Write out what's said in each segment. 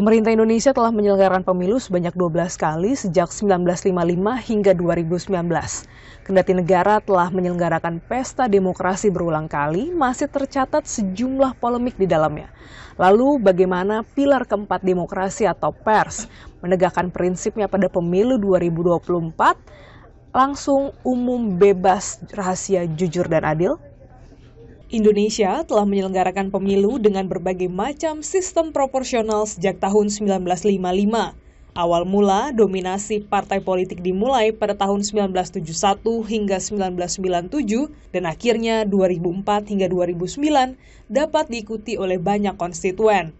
Pemerintah Indonesia telah menyelenggarakan pemilu sebanyak 12 kali sejak 1955 hingga 2019. Kendati negara telah menyelenggarakan pesta demokrasi berulang kali, masih tercatat sejumlah polemik di dalamnya. Lalu bagaimana pilar keempat demokrasi atau pers menegakkan prinsipnya pada pemilu 2024 langsung umum bebas rahasia jujur dan adil? Indonesia telah menyelenggarakan pemilu dengan berbagai macam sistem proporsional sejak tahun 1955. Awal mula, dominasi partai politik dimulai pada tahun 1971 hingga 1997 dan akhirnya 2004 hingga 2009 dapat diikuti oleh banyak konstituen.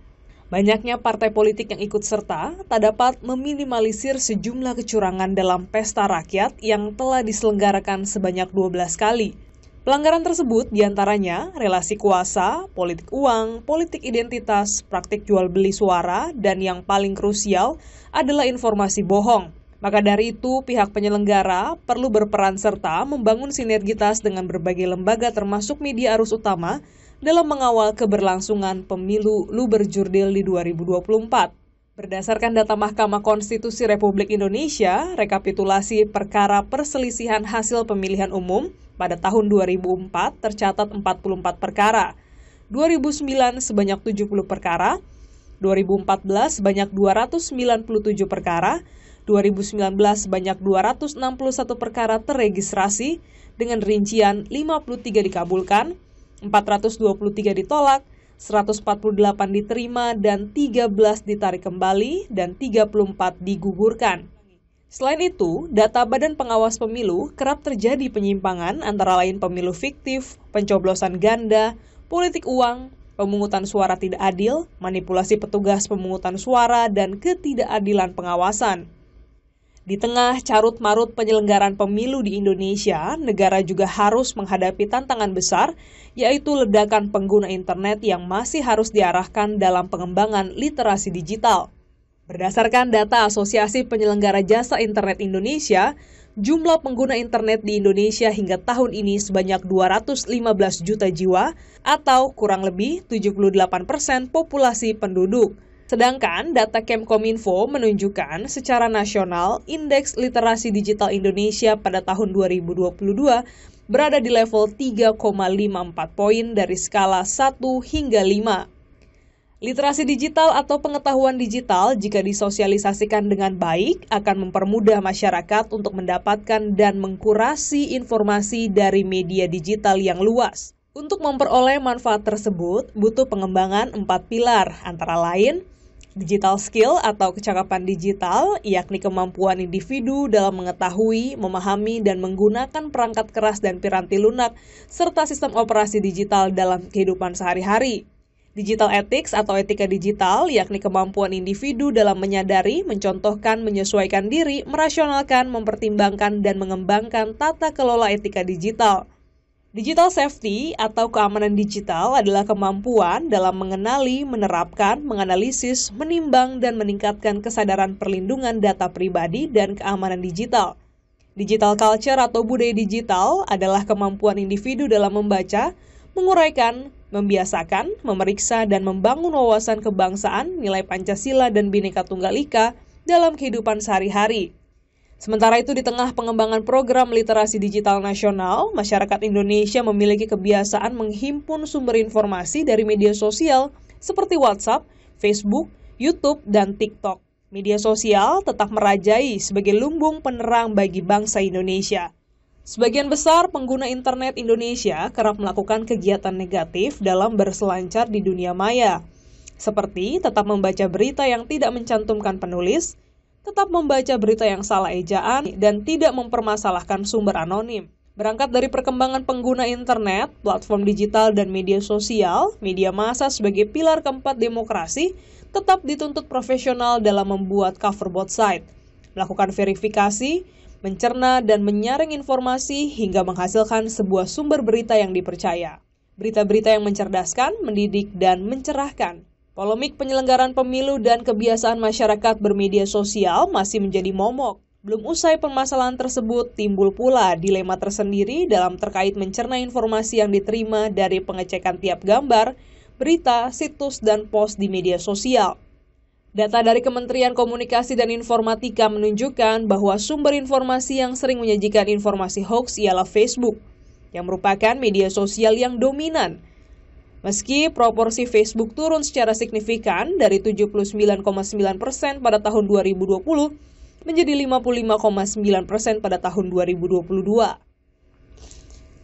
Banyaknya partai politik yang ikut serta tak dapat meminimalisir sejumlah kecurangan dalam pesta rakyat yang telah diselenggarakan sebanyak 12 kali, Pelanggaran tersebut diantaranya relasi kuasa, politik uang, politik identitas, praktik jual beli suara, dan yang paling krusial adalah informasi bohong. Maka dari itu, pihak penyelenggara perlu berperan serta membangun sinergitas dengan berbagai lembaga termasuk media arus utama dalam mengawal keberlangsungan pemilu luber jurdil di 2024. Berdasarkan data Mahkamah Konstitusi Republik Indonesia, rekapitulasi perkara perselisihan hasil pemilihan umum pada tahun 2004 tercatat 44 perkara, 2009 sebanyak 70 perkara, 2014 sebanyak 297 perkara, 2019 sebanyak 261 perkara terregistrasi dengan rincian 53 dikabulkan, 423 ditolak, 148 diterima dan 13 ditarik kembali dan 34 digugurkan. Selain itu, data Badan Pengawas Pemilu kerap terjadi penyimpangan antara lain pemilu fiktif, pencoblosan ganda, politik uang, pemungutan suara tidak adil, manipulasi petugas pemungutan suara, dan ketidakadilan pengawasan. Di tengah carut-marut penyelenggaraan pemilu di Indonesia, negara juga harus menghadapi tantangan besar, yaitu ledakan pengguna internet yang masih harus diarahkan dalam pengembangan literasi digital. Berdasarkan data Asosiasi Penyelenggara Jasa Internet Indonesia, jumlah pengguna internet di Indonesia hingga tahun ini sebanyak 215 juta jiwa atau kurang lebih 78 persen populasi penduduk. Sedangkan data Kemkominfo menunjukkan secara nasional indeks literasi digital Indonesia pada tahun 2022 berada di level 3,54 poin dari skala 1 hingga 5. Literasi digital atau pengetahuan digital jika disosialisasikan dengan baik akan mempermudah masyarakat untuk mendapatkan dan mengkurasi informasi dari media digital yang luas. Untuk memperoleh manfaat tersebut, butuh pengembangan empat pilar, antara lain digital skill atau kecakapan digital, yakni kemampuan individu dalam mengetahui, memahami, dan menggunakan perangkat keras dan piranti lunak, serta sistem operasi digital dalam kehidupan sehari-hari. Digital ethics atau etika digital yakni kemampuan individu dalam menyadari, mencontohkan, menyesuaikan diri, merasionalkan, mempertimbangkan, dan mengembangkan tata kelola etika digital. Digital safety atau keamanan digital adalah kemampuan dalam mengenali, menerapkan, menganalisis, menimbang, dan meningkatkan kesadaran perlindungan data pribadi dan keamanan digital. Digital culture atau budaya digital adalah kemampuan individu dalam membaca, menguraikan, membiasakan, memeriksa, dan membangun wawasan kebangsaan, nilai Pancasila dan Bhinneka Tunggal Ika dalam kehidupan sehari-hari. Sementara itu di tengah pengembangan program literasi digital nasional, masyarakat Indonesia memiliki kebiasaan menghimpun sumber informasi dari media sosial seperti WhatsApp, Facebook, YouTube, dan TikTok. Media sosial tetap merajai sebagai lumbung penerang bagi bangsa Indonesia. Sebagian besar pengguna internet Indonesia kerap melakukan kegiatan negatif dalam berselancar di dunia maya, seperti tetap membaca berita yang tidak mencantumkan penulis, tetap membaca berita yang salah ejaan, dan tidak mempermasalahkan sumber anonim. Berangkat dari perkembangan pengguna internet, platform digital, dan media sosial, media massa sebagai pilar keempat demokrasi tetap dituntut profesional dalam membuat cover both side, melakukan verifikasi, mencerna dan menyaring informasi hingga menghasilkan sebuah sumber berita yang dipercaya. Berita-berita yang mencerdaskan, mendidik, dan mencerahkan. Polemik penyelenggaraan pemilu dan kebiasaan masyarakat bermedia sosial masih menjadi momok. Belum usai permasalahan tersebut, timbul pula dilema tersendiri dalam terkait mencerna informasi yang diterima dari pengecekan tiap gambar, berita, situs, dan post di media sosial. Data dari Kementerian Komunikasi dan Informatika menunjukkan bahwa sumber informasi yang sering menyajikan informasi hoax ialah Facebook, yang merupakan media sosial yang dominan. Meski proporsi Facebook turun secara signifikan dari 79,9% persen pada tahun 2020 menjadi 55,9% persen pada tahun 2022.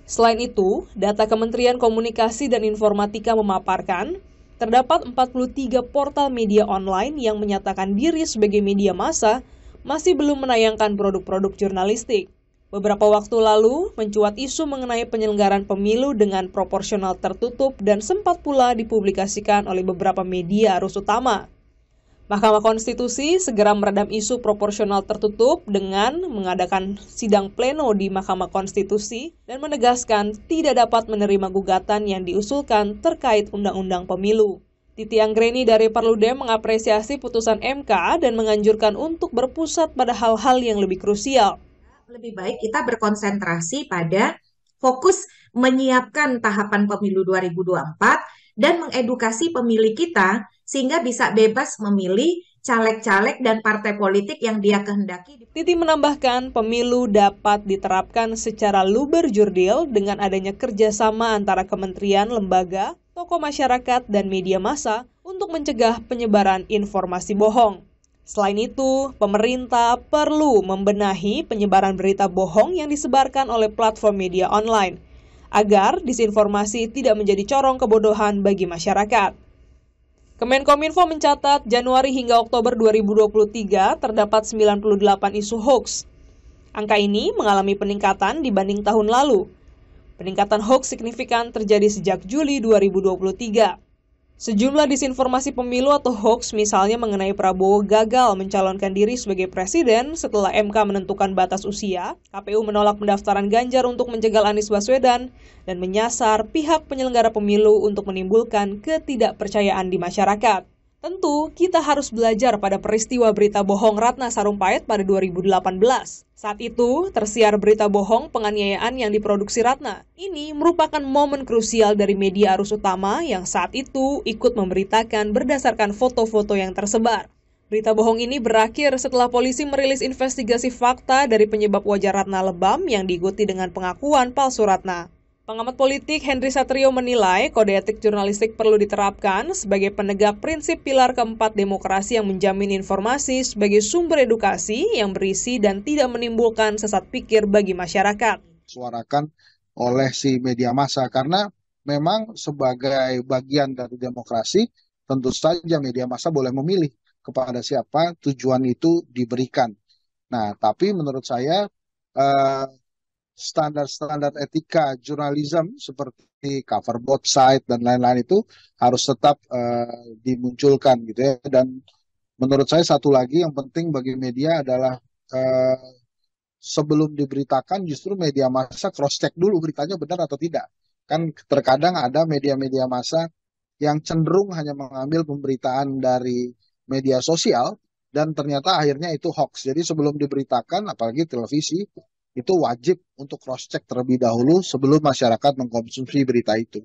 Selain itu, data Kementerian Komunikasi dan Informatika memaparkan terdapat 43 portal media online yang menyatakan diri sebagai media massa masih belum menayangkan produk-produk jurnalistik. Beberapa waktu lalu, mencuat isu mengenai penyelenggaraan pemilu dengan proporsional tertutup dan sempat pula dipublikasikan oleh beberapa media arus utama. Mahkamah Konstitusi segera meredam isu proporsional tertutup dengan mengadakan sidang pleno di Mahkamah Konstitusi dan menegaskan tidak dapat menerima gugatan yang diusulkan terkait Undang-Undang Pemilu. Titi Anggreni dari Perludem mengapresiasi putusan MK dan menganjurkan untuk berpusat pada hal-hal yang lebih krusial. Lebih baik kita berkonsentrasi pada fokus menyiapkan tahapan pemilu 2024 dan mengedukasi pemilih kita sehingga bisa bebas memilih caleg-caleg dan partai politik yang dia kehendaki. Titi menambahkan pemilu dapat diterapkan secara luber jurdil dengan adanya kerjasama antara kementerian, lembaga, tokoh masyarakat, dan media massa untuk mencegah penyebaran informasi bohong. Selain itu, pemerintah perlu membenahi penyebaran berita bohong yang disebarkan oleh platform media online agar disinformasi tidak menjadi corong kebodohan bagi masyarakat. Kemenkominfo mencatat Januari hingga Oktober 2023 terdapat 98 isu hoax. Angka ini mengalami peningkatan dibanding tahun lalu. Peningkatan hoax signifikan terjadi sejak Juli 2023. Sejumlah disinformasi pemilu atau hoax misalnya mengenai Prabowo gagal mencalonkan diri sebagai presiden setelah MK menentukan batas usia, KPU menolak pendaftaran Ganjar untuk menjegal Anies Baswedan, dan menyasar pihak penyelenggara pemilu untuk menimbulkan ketidakpercayaan di masyarakat. Tentu, kita harus belajar pada peristiwa berita bohong Ratna Sarumpait pada 2018. Saat itu, tersiar berita bohong penganiayaan yang diproduksi Ratna. Ini merupakan momen krusial dari media arus utama yang saat itu ikut memberitakan berdasarkan foto-foto yang tersebar. Berita bohong ini berakhir setelah polisi merilis investigasi fakta dari penyebab wajah Ratna lebam yang diikuti dengan pengakuan palsu Ratna. Pengamat politik Henry Satrio menilai kode etik jurnalistik perlu diterapkan sebagai penegak prinsip pilar keempat demokrasi yang menjamin informasi sebagai sumber edukasi yang berisi dan tidak menimbulkan sesat pikir bagi masyarakat. Suarakan oleh si media massa karena memang sebagai bagian dari demokrasi tentu saja media massa boleh memilih kepada siapa tujuan itu diberikan. Nah, tapi menurut saya eh, standar standar etika jurnalisme seperti cover both side dan lain-lain itu harus tetap uh, dimunculkan gitu ya dan menurut saya satu lagi yang penting bagi media adalah uh, sebelum diberitakan justru media massa cross check dulu beritanya benar atau tidak kan terkadang ada media-media massa yang cenderung hanya mengambil pemberitaan dari media sosial dan ternyata akhirnya itu hoax jadi sebelum diberitakan apalagi televisi itu wajib untuk cross-check terlebih dahulu sebelum masyarakat mengkonsumsi berita itu.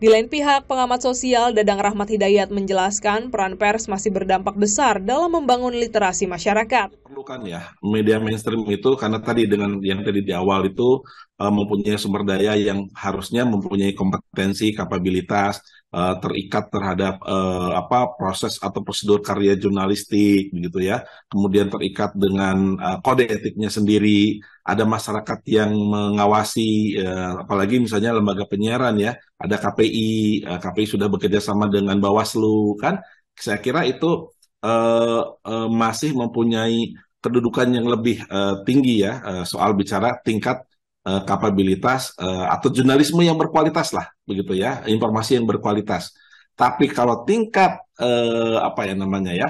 Di lain pihak, pengamat sosial Dadang Rahmat Hidayat menjelaskan peran pers masih berdampak besar dalam membangun literasi masyarakat. Perlukan ya media mainstream itu karena tadi dengan yang tadi di awal itu eh, mempunyai sumber daya yang harusnya mempunyai kompetensi, kapabilitas, uh, terikat terhadap uh, apa proses atau prosedur karya jurnalistik begitu ya kemudian terikat dengan uh, kode etiknya sendiri ada masyarakat yang mengawasi uh, apalagi misalnya lembaga penyiaran ya ada KPI uh, KPI sudah bekerja sama dengan Bawaslu kan saya kira itu uh, uh, masih mempunyai kedudukan yang lebih uh, tinggi ya uh, soal bicara tingkat Eh, kapabilitas uh, atau jurnalisme yang berkualitas lah begitu ya informasi yang berkualitas tapi kalau tingkat uh, apa ya namanya ya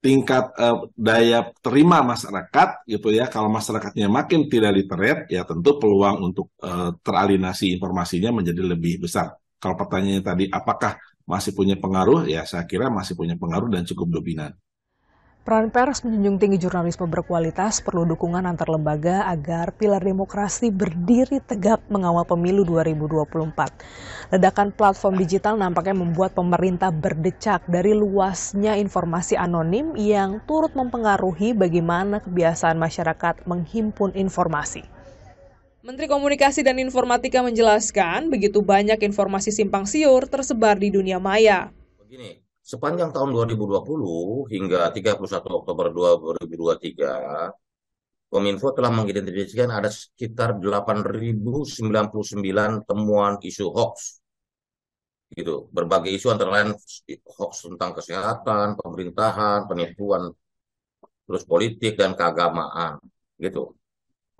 tingkat uh, daya terima masyarakat gitu ya kalau masyarakatnya makin tidak literate ya tentu peluang untuk uh, teralinasi informasinya menjadi lebih besar kalau pertanyaannya tadi apakah masih punya pengaruh ya saya kira masih punya pengaruh dan cukup dominan Peran pers menjunjung tinggi jurnalisme berkualitas perlu dukungan antar lembaga agar pilar demokrasi berdiri tegap mengawal pemilu 2024. Ledakan platform digital nampaknya membuat pemerintah berdecak dari luasnya informasi anonim yang turut mempengaruhi bagaimana kebiasaan masyarakat menghimpun informasi. Menteri Komunikasi dan Informatika menjelaskan begitu banyak informasi simpang siur tersebar di dunia maya. Begini, sepanjang tahun 2020 hingga 31 Oktober 2023, Kominfo telah mengidentifikasikan ada sekitar 8.099 temuan isu hoax. Gitu, berbagai isu antara lain hoax tentang kesehatan, pemerintahan, penipuan, terus politik dan keagamaan, gitu.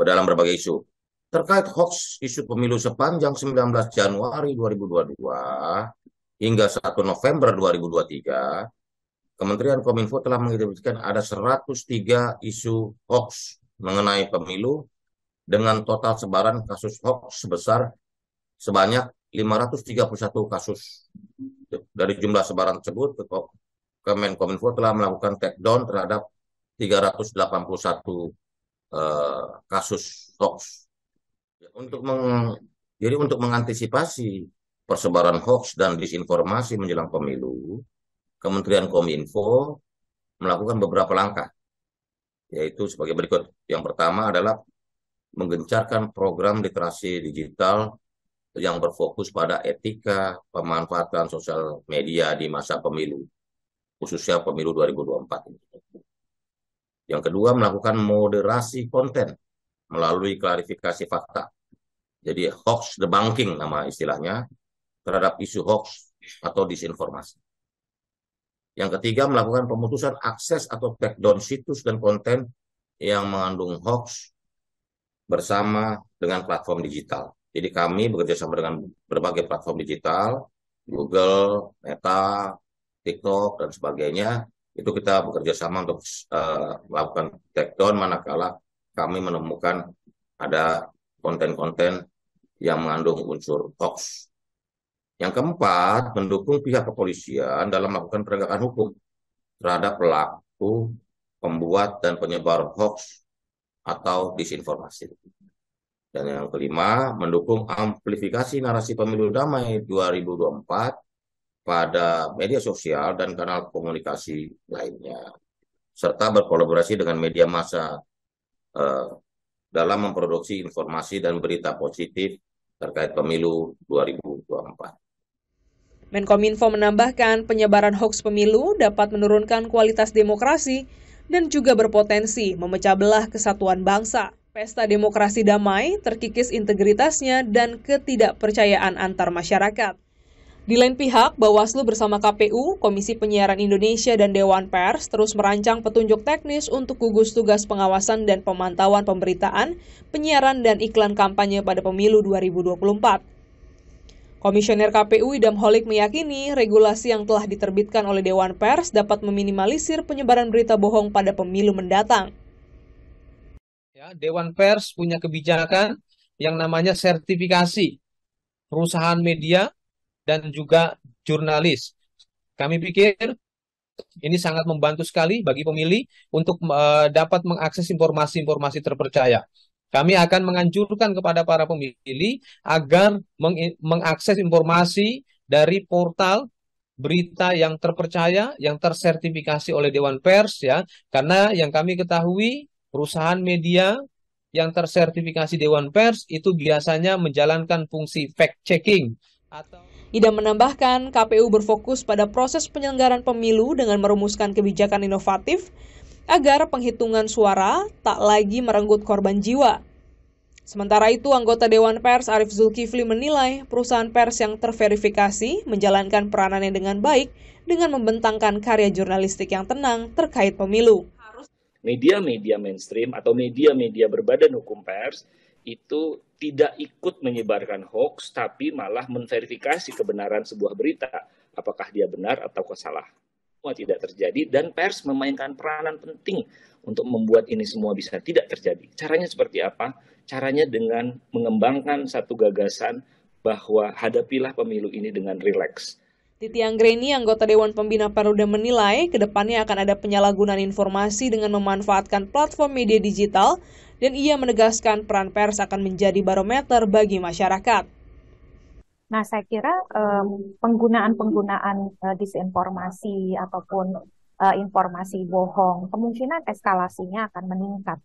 Dalam berbagai isu. Terkait hoax isu pemilu sepanjang 19 Januari 2022, hingga 1 November 2023, Kementerian Kominfo telah mengidentifikasikan ada 103 isu hoax mengenai pemilu dengan total sebaran kasus hoax sebesar sebanyak 531 kasus. Dari jumlah sebaran tersebut, Kemenkominfo telah melakukan takedown terhadap 381 eh, kasus hoax. Untuk meng, jadi untuk mengantisipasi persebaran hoax dan disinformasi menjelang pemilu, Kementerian Kominfo melakukan beberapa langkah, yaitu sebagai berikut. Yang pertama adalah menggencarkan program literasi digital yang berfokus pada etika pemanfaatan sosial media di masa pemilu, khususnya pemilu 2024 Yang kedua, melakukan moderasi konten melalui klarifikasi fakta. Jadi hoax debunking nama istilahnya, terhadap isu hoax atau disinformasi. Yang ketiga, melakukan pemutusan akses atau takedown situs dan konten yang mengandung hoax bersama dengan platform digital. Jadi kami bekerja sama dengan berbagai platform digital, Google, Meta, TikTok, dan sebagainya. Itu kita bekerja sama untuk uh, melakukan takedown manakala kami menemukan ada konten-konten yang mengandung unsur hoax yang keempat, mendukung pihak kepolisian dalam melakukan penegakan hukum terhadap pelaku, pembuat, dan penyebar hoax atau disinformasi. Dan yang kelima, mendukung amplifikasi narasi pemilu damai 2024 pada media sosial dan kanal komunikasi lainnya, serta berkolaborasi dengan media massa eh, dalam memproduksi informasi dan berita positif terkait pemilu 2024. Menkominfo menambahkan penyebaran hoax pemilu dapat menurunkan kualitas demokrasi dan juga berpotensi memecah belah kesatuan bangsa. Pesta demokrasi damai terkikis integritasnya dan ketidakpercayaan antar masyarakat. Di lain pihak, Bawaslu bersama KPU, Komisi Penyiaran Indonesia, dan Dewan Pers terus merancang petunjuk teknis untuk gugus tugas pengawasan dan pemantauan pemberitaan, penyiaran, dan iklan kampanye pada pemilu 2024. Komisioner KPU Idam Holik meyakini regulasi yang telah diterbitkan oleh Dewan Pers dapat meminimalisir penyebaran berita bohong pada pemilu mendatang. Ya, Dewan Pers punya kebijakan yang namanya sertifikasi perusahaan media dan juga jurnalis. Kami pikir ini sangat membantu sekali bagi pemilih untuk uh, dapat mengakses informasi-informasi terpercaya. Kami akan menganjurkan kepada para pemilih agar meng mengakses informasi dari portal berita yang terpercaya, yang tersertifikasi oleh Dewan Pers ya. Karena yang kami ketahui perusahaan media yang tersertifikasi Dewan Pers itu biasanya menjalankan fungsi fact checking atau Ida menambahkan, KPU berfokus pada proses penyelenggaraan pemilu dengan merumuskan kebijakan inovatif agar penghitungan suara tak lagi merenggut korban jiwa. Sementara itu, anggota Dewan Pers Arif Zulkifli menilai perusahaan pers yang terverifikasi menjalankan peranannya dengan baik dengan membentangkan karya jurnalistik yang tenang terkait pemilu. Media-media mainstream atau media-media berbadan hukum pers itu tidak ikut menyebarkan hoax, tapi malah menverifikasi kebenaran sebuah berita, apakah dia benar atau salah semua tidak terjadi dan pers memainkan peranan penting untuk membuat ini semua bisa tidak terjadi. Caranya seperti apa? Caranya dengan mengembangkan satu gagasan bahwa hadapilah pemilu ini dengan rileks. Titi Anggreni, anggota Dewan Pembina Perluda menilai ke depannya akan ada penyalahgunaan informasi dengan memanfaatkan platform media digital dan ia menegaskan peran pers akan menjadi barometer bagi masyarakat. Nah, saya kira penggunaan-penggunaan uh, disinformasi ataupun uh, informasi bohong, kemungkinan eskalasinya akan meningkat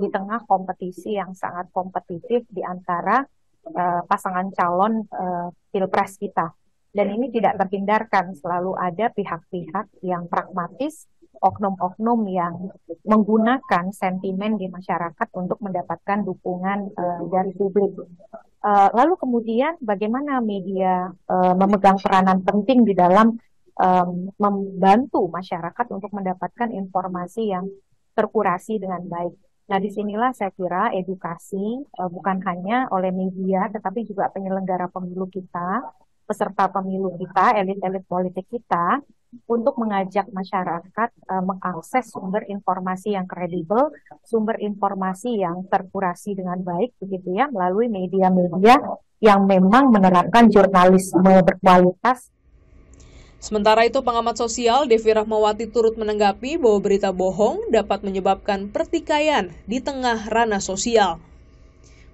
di tengah kompetisi yang sangat kompetitif di antara uh, pasangan calon uh, pilpres kita. Dan ini tidak terhindarkan, selalu ada pihak-pihak yang pragmatis oknum-oknum yang menggunakan sentimen di masyarakat untuk mendapatkan dukungan uh, dari publik. Uh, lalu kemudian bagaimana media uh, memegang peranan penting di dalam um, membantu masyarakat untuk mendapatkan informasi yang terkurasi dengan baik. Nah, disinilah saya kira edukasi uh, bukan hanya oleh media, tetapi juga penyelenggara pemilu kita peserta pemilu kita, elit-elit politik kita, untuk mengajak masyarakat uh, mengakses sumber informasi yang kredibel, sumber informasi yang terkurasi dengan baik, begitu ya, melalui media-media yang memang menerapkan jurnalisme berkualitas Sementara itu, pengamat sosial Devi Rahmawati turut menanggapi bahwa berita bohong dapat menyebabkan pertikaian di tengah ranah sosial.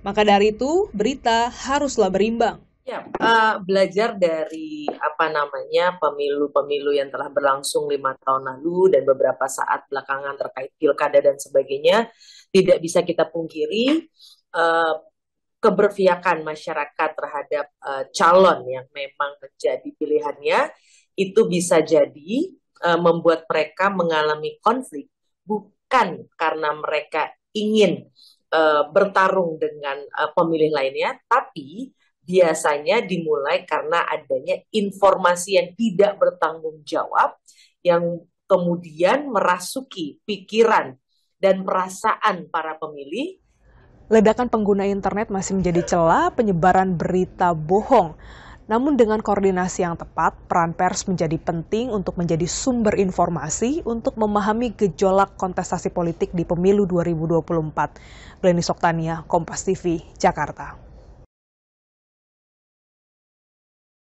Maka dari itu, berita haruslah berimbang. Ya, uh, belajar dari apa namanya pemilu-pemilu yang telah berlangsung lima tahun lalu dan beberapa saat belakangan terkait pilkada dan sebagainya, tidak bisa kita pungkiri uh, keberpihakan masyarakat terhadap uh, calon yang memang menjadi pilihannya itu bisa jadi uh, membuat mereka mengalami konflik bukan karena mereka ingin uh, bertarung dengan uh, pemilih lainnya, tapi biasanya dimulai karena adanya informasi yang tidak bertanggung jawab yang kemudian merasuki pikiran dan perasaan para pemilih. Ledakan pengguna internet masih menjadi celah penyebaran berita bohong. Namun dengan koordinasi yang tepat, peran pers menjadi penting untuk menjadi sumber informasi untuk memahami gejolak kontestasi politik di pemilu 2024. Glenis Oktania, Kompas TV, Jakarta.